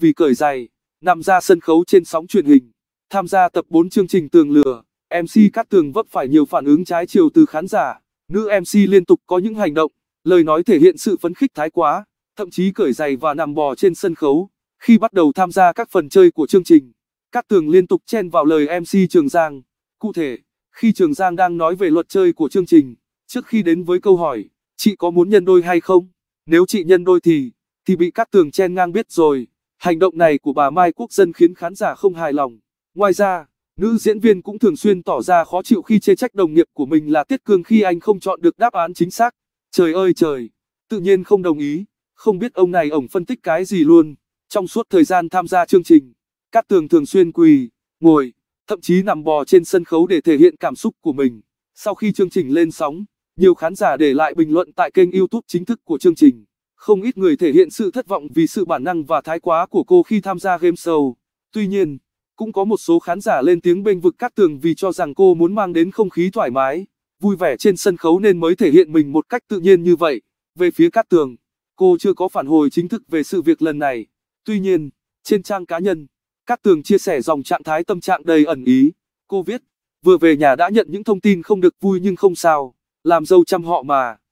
vì cởi giày, nằm ra sân khấu trên sóng truyền hình. Tham gia tập 4 chương trình Tường lừa MC Cát Tường vấp phải nhiều phản ứng trái chiều từ khán giả. Nữ MC liên tục có những hành động, lời nói thể hiện sự phấn khích thái quá, thậm chí cởi giày và nằm bò trên sân khấu. Khi bắt đầu tham gia các phần chơi của chương trình, Cát Tường liên tục chen vào lời MC Trường Giang. Cụ thể, khi Trường Giang đang nói về luật chơi của chương trình, trước khi đến với câu hỏi, chị có muốn nhân đôi hay không? Nếu chị nhân đôi thì, thì bị Cát Tường chen ngang biết rồi. Hành động này của bà Mai Quốc dân khiến khán giả không hài lòng. Ngoài ra, nữ diễn viên cũng thường xuyên tỏ ra khó chịu khi chê trách đồng nghiệp của mình là Tiết Cương khi anh không chọn được đáp án chính xác. Trời ơi trời, tự nhiên không đồng ý, không biết ông này ổng phân tích cái gì luôn. Trong suốt thời gian tham gia chương trình, Cát Tường thường xuyên quỳ, ngồi, thậm chí nằm bò trên sân khấu để thể hiện cảm xúc của mình. Sau khi chương trình lên sóng, nhiều khán giả để lại bình luận tại kênh YouTube chính thức của chương trình. Không ít người thể hiện sự thất vọng vì sự bản năng và thái quá của cô khi tham gia game show. Tuy nhiên, cũng có một số khán giả lên tiếng bênh vực Cát Tường vì cho rằng cô muốn mang đến không khí thoải mái, vui vẻ trên sân khấu nên mới thể hiện mình một cách tự nhiên như vậy. Về phía Cát Tường, cô chưa có phản hồi chính thức về sự việc lần này. Tuy nhiên, trên trang cá nhân, Cát Tường chia sẻ dòng trạng thái tâm trạng đầy ẩn ý. Cô viết, vừa về nhà đã nhận những thông tin không được vui nhưng không sao, làm dâu chăm họ mà.